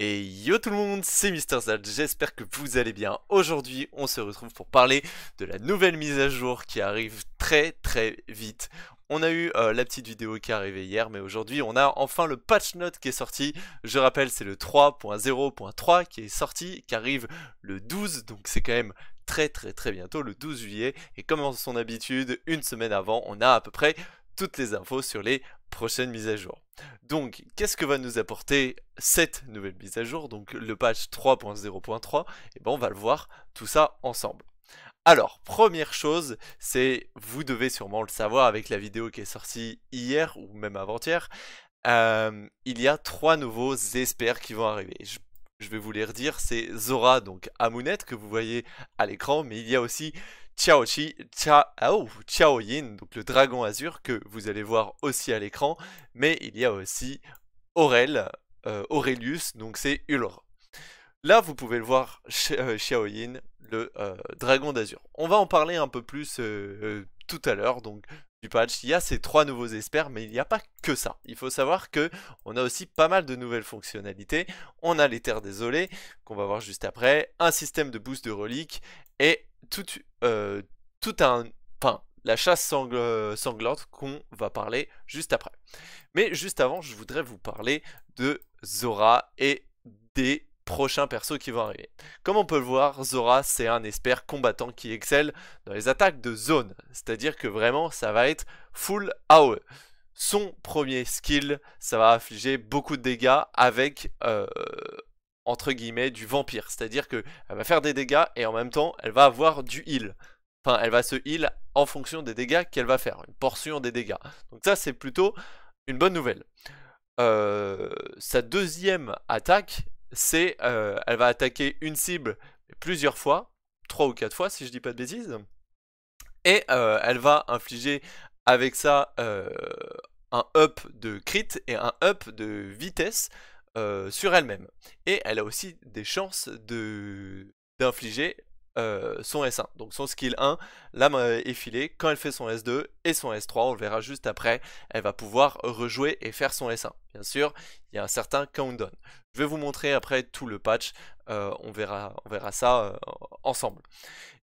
Et yo tout le monde, c'est Mister j'espère que vous allez bien. Aujourd'hui, on se retrouve pour parler de la nouvelle mise à jour qui arrive très très vite. On a eu euh, la petite vidéo qui est arrivée hier, mais aujourd'hui on a enfin le patch note qui est sorti. Je rappelle, c'est le 3.0.3 qui est sorti, qui arrive le 12, donc c'est quand même très très très bientôt, le 12 juillet. Et comme en son habitude, une semaine avant, on a à peu près toutes les infos sur les prochaines mises à jour. Donc, qu'est-ce que va nous apporter cette nouvelle mise à jour, donc le patch 3.0.3 Et bien, on va le voir tout ça ensemble. Alors, première chose, c'est, vous devez sûrement le savoir avec la vidéo qui est sortie hier ou même avant-hier, euh, il y a trois nouveaux espères qui vont arriver. Je je vais vous les redire, c'est Zora, donc Amounet, que vous voyez à l'écran, mais il y a aussi Xiaoqi, Chao, Ciao Yin, donc le dragon azur que vous allez voir aussi à l'écran, mais il y a aussi Aurel, euh, Aurelius, donc c'est Ulr. Là, vous pouvez le voir, euh, Yin, le euh, dragon d'azur. On va en parler un peu plus tout à l'heure, donc du patch, il y a ces trois nouveaux espères, mais il n'y a pas que ça. Il faut savoir que on a aussi pas mal de nouvelles fonctionnalités. On a les terres désolées, qu'on va voir juste après, un système de boost de reliques, et tout, euh, un... Enfin, la chasse euh, sanglante qu'on va parler juste après. Mais juste avant, je voudrais vous parler de Zora et des prochains persos qui vont arriver. Comme on peut le voir, Zora c'est un expert combattant qui excelle dans les attaques de zone, c'est-à-dire que vraiment ça va être full AOE. Son premier skill, ça va infliger beaucoup de dégâts avec euh, entre guillemets, du vampire. C'est-à-dire qu'elle va faire des dégâts et en même temps, elle va avoir du heal. Enfin, elle va se heal en fonction des dégâts qu'elle va faire, une portion des dégâts. Donc ça, c'est plutôt une bonne nouvelle. Euh, sa deuxième attaque, c'est euh, elle va attaquer une cible plusieurs fois, trois ou quatre fois si je dis pas de bêtises, et euh, elle va infliger avec ça un up de crit et un up de vitesse. Euh, sur elle-même. Et elle a aussi des chances de d'infliger euh, son S1. Donc son skill 1, l'âme euh, est filée, quand elle fait son S2 et son S3, on le verra juste après, elle va pouvoir rejouer et faire son S1. Bien sûr, il y a un certain countdown. Je vais vous montrer après tout le patch, on, verra, on verra ça ensemble.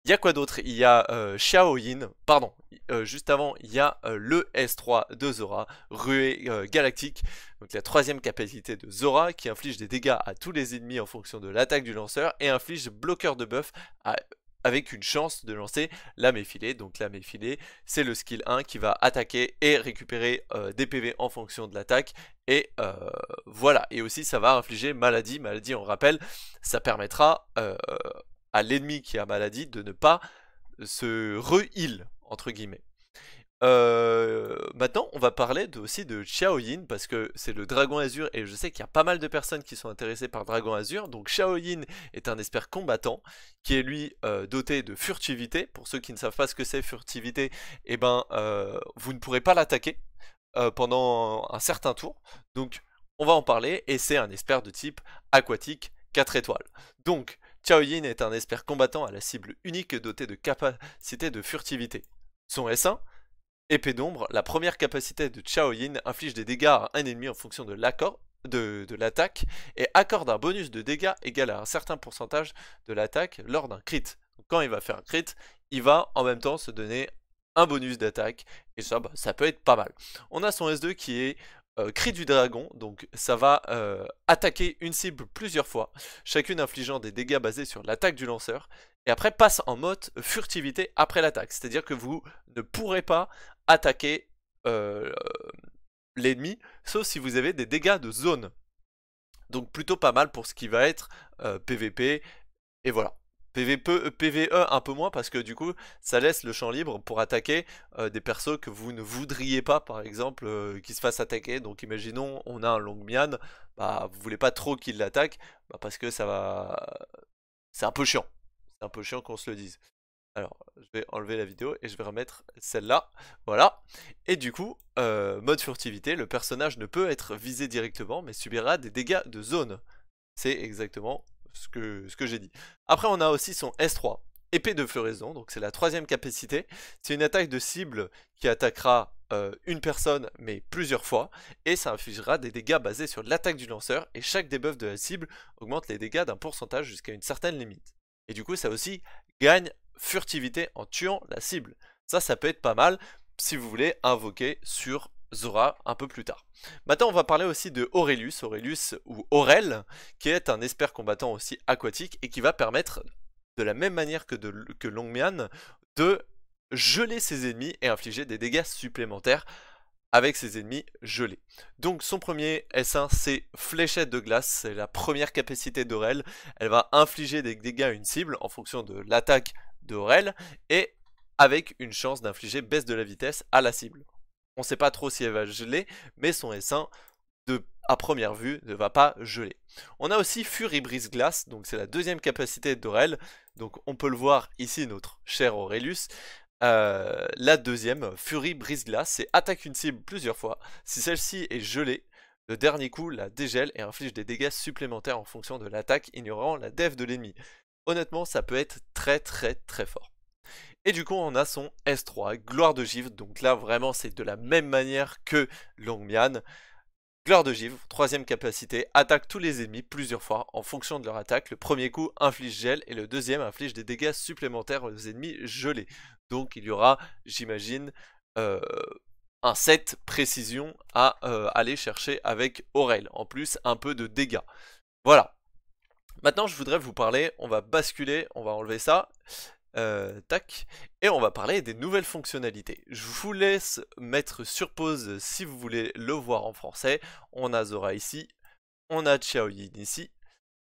Il y a quoi d'autre Il y a euh, Xiaoyin, pardon, euh, juste avant, il y a euh, le S3 de Zora, Ruée euh, Galactique, donc la troisième capacité de Zora qui inflige des dégâts à tous les ennemis en fonction de l'attaque du lanceur et inflige bloqueur de buff avec une chance de lancer la méfilée. Donc la méfilée, c'est le skill 1 qui va attaquer et récupérer des PV en fonction de l'attaque. Et voilà, et aussi ça va infliger maladie. Maladie, on rappelle, ça permettra à l'ennemi qui a maladie de ne pas euh, se re-heal, entre guillemets. Euh, maintenant, on va parler aussi de Yin parce que c'est le dragon azur et je sais qu'il y a pas mal de personnes qui sont intéressées par dragon azur. Donc Yin est un espère combattant qui est lui euh, doté de furtivité. Pour ceux qui ne savent pas ce que c'est furtivité, et eh ben vous ne pourrez pas l'attaquer pendant un certain tour. Donc on va en parler et c'est un espère de type aquatique 4 étoiles. Donc Chao Yin est un espère combattant à la cible unique doté de capacités de furtivité. Son S1, épée d'ombre, la première capacité de Chao Yin inflige des dégâts à un ennemi en fonction de l'accord de, l'attaque et accorde un bonus de dégâts égal à un certain pourcentage de l'attaque lors d'un crit. quand il va faire un crit, il va en même temps se donner un bonus d'attaque et ça, bah, ça peut être pas mal. On a son S2 qui est euh, Cri du dragon, donc ça va euh, attaquer une cible plusieurs fois, chacune infligeant des dégâts basés sur l'attaque du lanceur, et après passe en mode furtivité après l'attaque, c'est-à-dire que vous ne pourrez pas attaquer euh, l'ennemi, sauf si vous avez des dégâts de zone. Donc plutôt pas mal pour ce qui va être PVP, et voilà. PvP, PvE euh, un peu moins parce que du coup ça laisse le champ libre pour attaquer euh, des persos que vous ne voudriez pas par exemple euh, qu'ils se fassent attaquer. Donc imaginons on a un Longmian, bah vous voulez pas trop qu'il l'attaque bah, parce que ça va... C'est un peu chiant. C'est un peu chiant qu'on se le dise. Alors je vais enlever la vidéo et je vais remettre celle-là. Voilà. Et du coup, mode furtivité, le personnage ne peut être visé directement mais subira des dégâts de zone. C'est exactement ce que, j'ai dit. Après, on a aussi son S3, épée de floraison, donc c'est la troisième capacité. C'est une attaque de cible qui attaquera euh, une personne, mais plusieurs fois, et ça infligera des dégâts basés sur l'attaque du lanceur, et chaque debuff de la cible augmente les dégâts d'un pourcentage jusqu'à une certaine limite. Et du coup, ça aussi gagne furtivité en tuant la cible. Ça, ça peut être pas mal si vous voulez invoquer sur Zora un peu plus tard. Maintenant, on va parler aussi de Aurelius, Aurelius ou Aurel, qui est un espère combattant aussi aquatique et qui va permettre, de la même manière que, que Longmian, de geler ses ennemis et infliger des dégâts supplémentaires avec ses ennemis gelés. Donc son premier S1 c'est Fléchette de glace, c'est la première capacité d'Aurel. Elle va infliger des dégâts à une cible en fonction de l'attaque d'Aurel et avec une chance d'infliger baisse de la vitesse à la cible. On ne sait pas trop si elle va geler, mais son essaim de, à première vue ne va pas geler. On a aussi Fury Brise Glace, donc c'est la deuxième capacité d'Aurel. Donc on peut le voir ici notre cher Aurelus. Euh, la deuxième, Fury Brise Glace, c'est attaque une cible plusieurs fois. Si celle-ci est gelée, le dernier coup la dégèle et inflige des dégâts supplémentaires en fonction de l'attaque, ignorant la dev de l'ennemi. Honnêtement, ça peut être très très très fort. Et du coup, on a son S3, gloire de givre. Donc là, vraiment, c'est de la même manière que Longmian. Gloire de givre, troisième capacité, attaque tous les ennemis plusieurs fois en fonction de leur attaque. Le premier coup inflige gel et le deuxième inflige des dégâts supplémentaires aux ennemis gelés. Donc il y aura, j'imagine, euh, un set précision à euh, aller chercher avec Aurel. En plus, un peu de dégâts. Voilà. Maintenant, je voudrais vous parler, on va basculer, on va enlever ça. Euh, tac. Et on va parler des nouvelles fonctionnalités. Je vous laisse mettre sur pause si vous voulez le voir en français. On a Zora ici, on a Xiaoyin ici,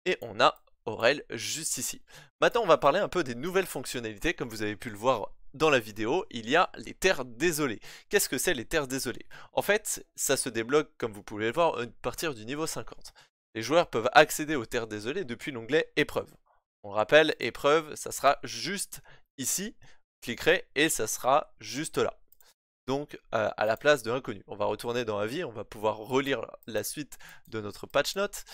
et on a Aurel juste ici. Maintenant, on va parler un peu des nouvelles fonctionnalités. Comme vous avez pu le voir dans la vidéo, il y a les terres désolées. Qu'est-ce que c'est les terres désolées En fait, ça se débloque, comme vous pouvez le voir, à partir du niveau 50. Les joueurs peuvent accéder aux terres désolées depuis l'onglet épreuve. On rappelle, épreuve, ça sera juste ici. Vous cliquerez et ça sera juste là. Donc euh, à la place de l'inconnu. On va retourner dans vie, on va pouvoir relire la suite de notre patch note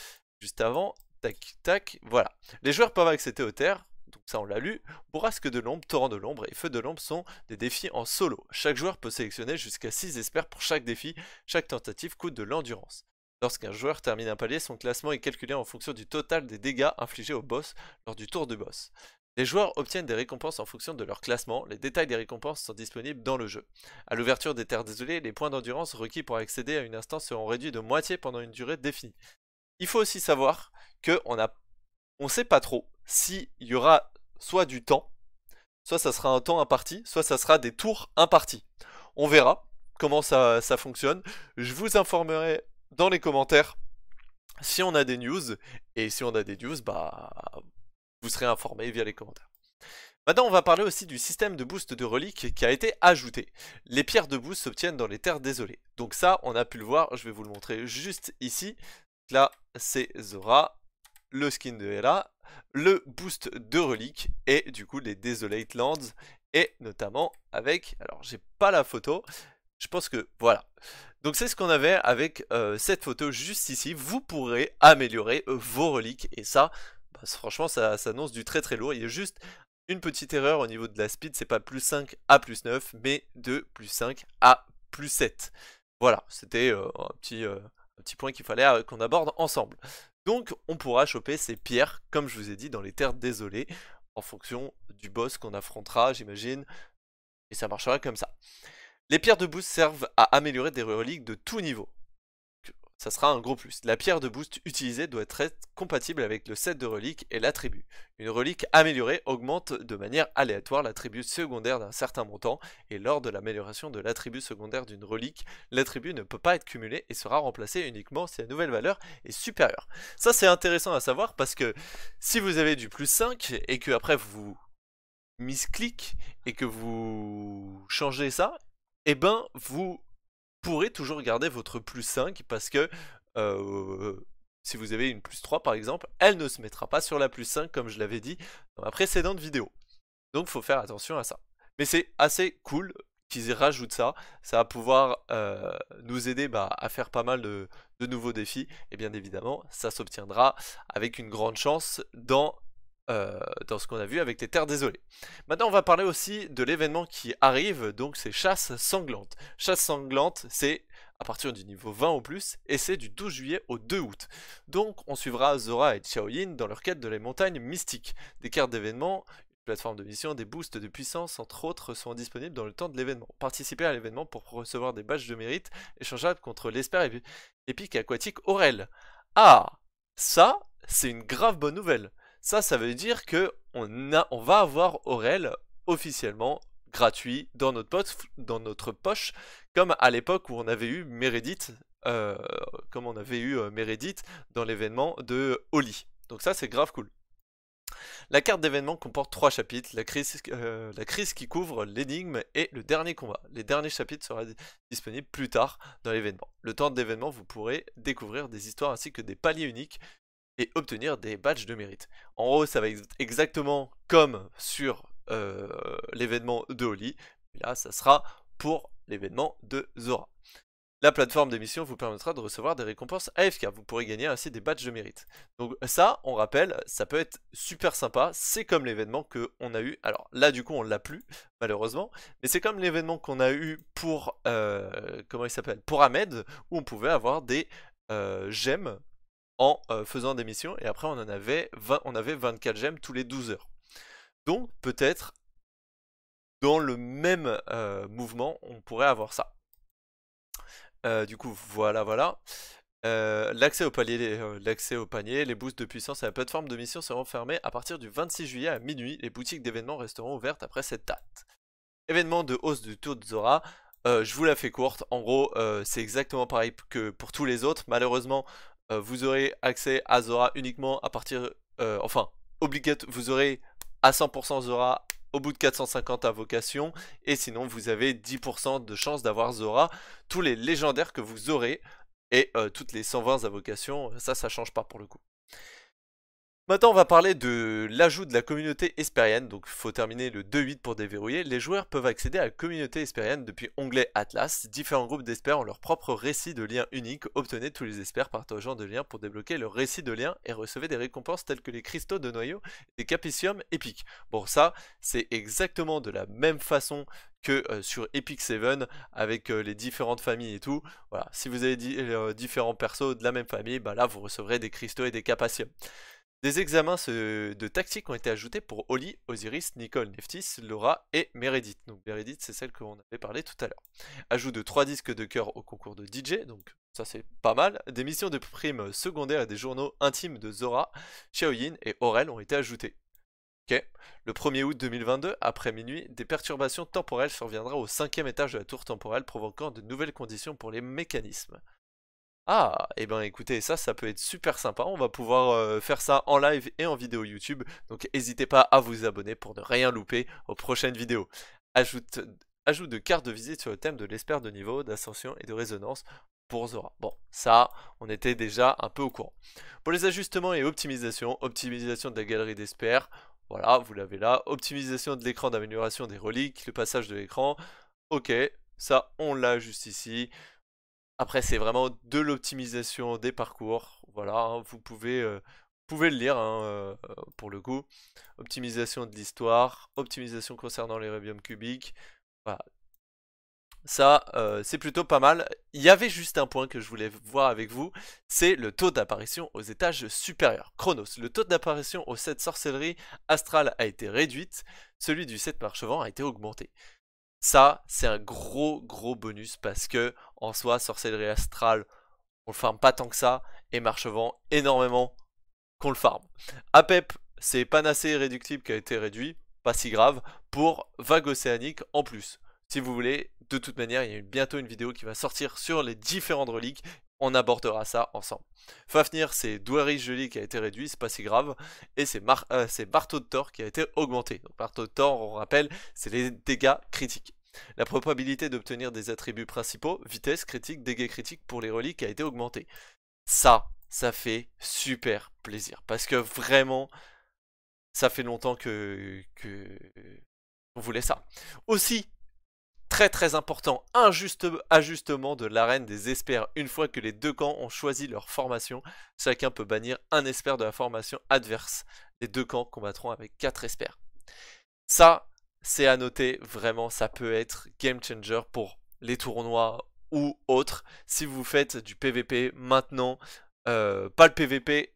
juste avant. Tac, tac, voilà. Les joueurs peuvent accéder aux terres, donc ça on l'a lu, Bourrasque de l'ombre, Torrent de l'ombre et Feu de l'ombre sont des défis en solo. Chaque joueur peut sélectionner jusqu'à 6 espères pour chaque défi, chaque tentative coûte de l'endurance. Lorsqu'un joueur termine un palier, son classement est calculé en fonction du total des dégâts infligés au boss lors du tour de boss. Les joueurs obtiennent des récompenses en fonction de leur classement, les détails des récompenses sont disponibles dans le jeu. À l'ouverture des terres désolées, les points d'endurance requis pour accéder à une instance seront réduits de moitié pendant une durée définie. Il faut aussi savoir que on a on sait pas trop s'il y aura soit du temps, soit ça sera un temps imparti, soit ça sera des tours impartis. On verra comment ça, ça fonctionne. Je vous informerai dans les commentaires si on a des news. Et si on a des news, bah, vous serez informé via les commentaires. Maintenant, on va parler aussi du système de boost de relique qui a été ajouté. Les pierres de boost s'obtiennent dans les terres désolées. Donc ça, on a pu le voir, je vais vous le montrer juste ici. Là, c'est Zora, le skin de Hera, le boost de reliques et du coup les Desolate Lands. Et notamment avec, alors j'ai pas la photo, je pense que voilà. Donc c'est ce qu'on avait avec euh, cette photo juste ici. Vous pourrez améliorer euh, vos reliques. Et ça, bah, franchement, ça s'annonce du très très lourd. Il y a juste une petite erreur au niveau de la speed. C'est pas plus 5 à plus 9, mais de plus 5 à plus 7. Voilà, c'était euh, un, petit, un petit point qu'il fallait qu'on aborde ensemble. Donc on pourra choper ces pierres, comme je vous ai dit, dans les terres désolées, en fonction du boss qu'on affrontera, j'imagine. Et ça marchera comme ça. Les pierres de boost servent à améliorer des reliques de tout niveau. Ça sera un gros plus. La pierre de boost utilisée doit être compatible avec le set de reliques et l'attribut. Une relique améliorée augmente de manière aléatoire l'attribut secondaire d'un certain montant, et lors de l'amélioration de l'attribut secondaire d'une relique, l'attribut ne peut pas être cumulé et sera remplacé uniquement si la nouvelle valeur est supérieure. Ça c'est intéressant à savoir parce que si vous avez du plus 5 et que après vous misclic et que vous changez ça, et eh ben vous pourrez toujours garder votre plus 5 parce que si vous avez une plus 3 par exemple, elle ne se mettra pas sur la plus 5 comme je l'avais dit dans ma précédente vidéo. Donc faut faire attention à ça. Mais c'est assez cool qu'ils rajoutent ça. Ça va pouvoir nous aider bah, à faire pas mal de, de, nouveaux défis. Et bien évidemment, ça s'obtiendra avec une grande chance dans euh, dans ce qu'on a vu avec les terres désolées. Maintenant, on va parler aussi de l'événement qui arrive, donc c'est chasse sanglante. Chasse sanglante, c'est à partir du niveau 20 au plus, et c'est du 12 juillet au 2 août. Donc on suivra Zora et Xiaoyin dans leur quête de les montagnes mystiques. Des cartes d'événement, une plateforme de mission, des boosts de puissance, entre autres, sont disponibles dans le temps de l'événement. Participez à l'événement pour recevoir des badges de mérite échangeables contre l'espère épique aquatique Aurel. Ah Ça, c'est une grave bonne nouvelle ça, ça veut dire que a, on va avoir Aurel officiellement gratuit dans notre, poche, comme à l'époque où on avait eu Meredith, euh, comme on avait eu euh, Meredith dans l'événement de Oli. Donc ça, c'est grave cool. La carte d'événement comporte trois chapitres, la crise, euh, la crise qui couvre l'énigme et le dernier combat. Les derniers chapitres seront disponibles plus tard dans l'événement. Le temps d'événement, vous pourrez découvrir des histoires ainsi que des paliers uniques et obtenir des badges de mérite. En gros, ça va être exactement comme sur euh, l'événement de Oli, là, ça sera pour l'événement de Zora. La plateforme d'émission vous permettra de recevoir des récompenses AFK. Vous pourrez gagner ainsi des badges de mérite. Donc ça, on rappelle, ça peut être super sympa. C'est comme l'événement qu'on a eu. Alors là, du coup, on l'a plus, malheureusement. Mais c'est comme l'événement qu'on a eu pour... Euh, comment il s'appelle Pour Ahmed, où on pouvait avoir des euh, gemmes en euh, faisant des missions et après on en avait 20, on avait 24 gemmes tous les 12 heures. Donc peut-être dans le même euh, mouvement on pourrait avoir ça. Euh, du coup voilà voilà. l'accès au palier, l'accès au panier, les boosts de puissance et la plateforme de mission seront fermés à partir du 26 juillet à minuit. Les boutiques d'événements resteront ouvertes après cette date. Événement de hausse du tour de Zora. je vous la fais courte. En gros, c'est exactement pareil que pour tous les autres. Malheureusement, euh, vous aurez accès à Zora uniquement à partir, euh, enfin, obligate, vous aurez à 100% Zora au bout de 450 invocations, et sinon vous avez 10% de chance d'avoir Zora, tous les légendaires que vous aurez, et euh, toutes les 120 invocations, ça, ça change pas pour le coup. Maintenant, on va parler de l'ajout de la communauté espérienne. Donc, il faut terminer le 2-8 pour déverrouiller. Les joueurs peuvent accéder à la communauté espérienne depuis onglet Atlas. Différents groupes d'espères ont leur propre récit de liens unique. Obtenez tous les espères partageant de liens pour débloquer leur récit de liens et recevez des récompenses telles que les cristaux de noyaux et des capiciums épiques. Bon, ça, c'est exactement de la même façon que euh, sur Epic 7 avec euh, les différentes familles et tout. Voilà, si vous avez euh, différents persos de la même famille, bah là vous recevrez des cristaux et des capaciums. Des examens de tactique ont été ajoutés pour Oli, Osiris, Nicole, Neftis, Laura et Meredith. Donc Meredith, c'est celle qu'on avait parlé tout à l'heure. Ajout de trois disques de cœur au concours de DJ, donc ça c'est pas mal. Des missions de primes secondaires et des journaux intimes de Zora, Xiaoyin et Aurel ont été ajoutés. Le 1er août 2022, après minuit, des perturbations temporelles surviendront au cinquième étage de la tour temporelle, provoquant de nouvelles conditions pour les mécanismes. Ah, et eh ben écoutez, ça, ça peut être super sympa. On va pouvoir euh, faire ça en live et en vidéo YouTube. Donc n'hésitez pas à vous abonner pour ne rien louper aux prochaines vidéos. Ajoute, ajoute de cartes de visite sur le thème de l'espère de niveau, d'ascension et de résonance pour Zora. Bon, ça, on était déjà un peu au courant. Pour les ajustements et optimisations, optimisation de la galerie d'espère, voilà, vous l'avez là. Optimisation de l'écran d'amélioration des reliques, le passage de l'écran, ok, ça, on l'a juste ici. Après, c'est vraiment de l'optimisation des parcours. Voilà, hein, vous pouvez, euh, pouvez le lire hein, euh, pour le coup. Optimisation de l'histoire, optimisation concernant les Rebium cubiques. Voilà. Ça, euh, c'est plutôt pas mal. Il y avait juste un point que je voulais voir avec vous, c'est le taux d'apparition aux étages supérieurs. Chronos, le taux d'apparition aux 7 sorcelleries astrales a été réduit, celui du 7 vent a été augmenté. Ça, c'est un gros gros bonus parce que en soi, sorcellerie astrale, on le farme pas tant que ça et marche vent énormément qu'on le farme. APEP, c'est panacée irréductible qui a été réduit, pas si grave, pour vague océanique en plus. Si vous voulez, de toute manière, il y a bientôt une vidéo qui va sortir sur les différentes reliques on abordera ça ensemble. Fafnir, c'est Douary Jolie qui a été réduit, c'est pas si grave, et c'est marteau euh, de Thor qui a été augmenté. Donc de Thor, on rappelle, c'est les dégâts critiques. La probabilité d'obtenir des attributs principaux, vitesse, critique, dégâts critiques pour les reliques a été augmentée. Ça, ça fait super plaisir, parce que vraiment, ça fait longtemps que, que... on voulait ça. Aussi, Très très important, ajustement de l'arène des espères. Une fois que les deux camps ont choisi leur formation, chacun peut bannir un espère de la formation adverse. Les deux camps combattront avec quatre espères. Ça, c'est à noter, vraiment, ça peut être game changer pour les tournois ou autres. Si vous faites du PVP maintenant, euh, pas le PVP,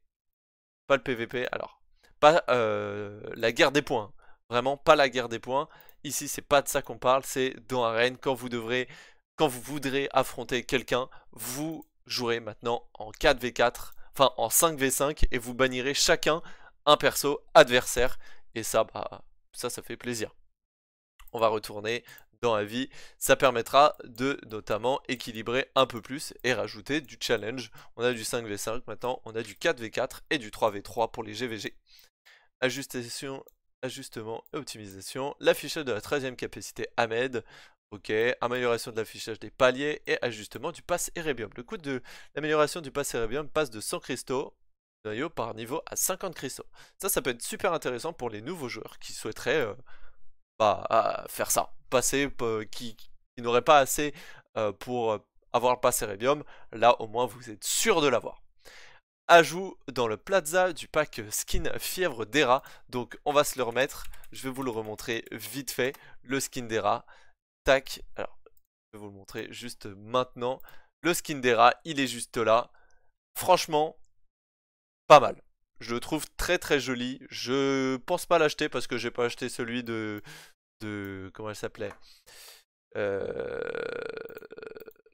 pas le PVP, alors, pas euh, la guerre des points, vraiment pas la guerre des points, Ici, c'est pas de ça qu'on parle, c'est dans arène quand vous devrez, quand vous voudrez affronter quelqu'un, vous jouerez maintenant en 4v4, enfin en 5v5 et vous bannirez chacun un perso adversaire et ça bah ça ça fait plaisir. On va retourner dans la vie, ça permettra de notamment équilibrer un peu plus et rajouter du challenge. On a du 5v5 maintenant, on a du 4v4 et du 3v3 pour les GVG. Ajustation ajustement et optimisation, l'affichage de la 13e capacité Ahmed, ok, amélioration de l'affichage des paliers et ajustement du pass Erebium. Le coût de l'amélioration du pass Erebium passe de 100 cristaux par niveau à 50 cristaux. Ça, ça peut être super intéressant pour les nouveaux joueurs qui souhaiteraient euh, bah, faire ça, passer, euh, qui, n'aurait n'auraient pas assez euh, pour avoir le pass Erebium. Là, au moins, vous êtes sûr de l'avoir. Ajout dans le plaza du pack skin fièvre d'Era. Donc on va se le remettre. Je vais vous le remontrer vite fait. Le skin d'Era. Tac. Alors, je vais vous le montrer juste maintenant. Le skin d'Era, il est juste là. Franchement, pas mal. Je le trouve très très joli. Je pense pas l'acheter parce que j'ai pas acheté celui de. de. comment elle s'appelait euh,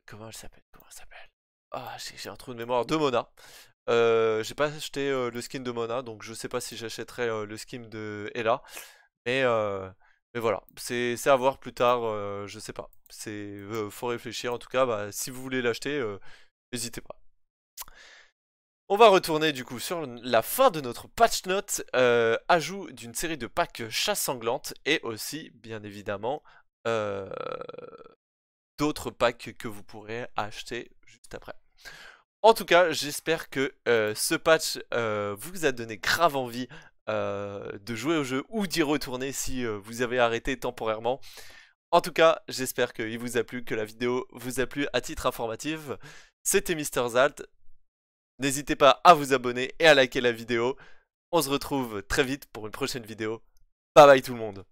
Comment elle s'appelle Comment elle s'appelle Ah, j'ai un trou de mémoire. De Mona. Euh, j'ai pas acheté euh, le skin de Mona, donc je sais pas si j'achèterai euh, le skin de Ella. Mais, mais voilà, c'est à voir plus tard, je sais pas. C'est faut réfléchir en tout cas, bah, si vous voulez l'acheter, n'hésitez pas. On va retourner du coup sur la fin de notre patch note, ajout d'une série de packs chasse sanglante et aussi bien évidemment d'autres packs que vous pourrez acheter juste après. En tout cas, j'espère que euh, ce patch euh, vous a donné grave envie euh, de jouer au jeu ou d'y retourner si vous avez arrêté temporairement. En tout cas, j'espère qu'il vous a plu, que la vidéo vous a plu à titre informatif. C'était Mister Zalt. N'hésitez pas à vous abonner et à liker la vidéo. On se retrouve très vite pour une prochaine vidéo. Bye bye tout le monde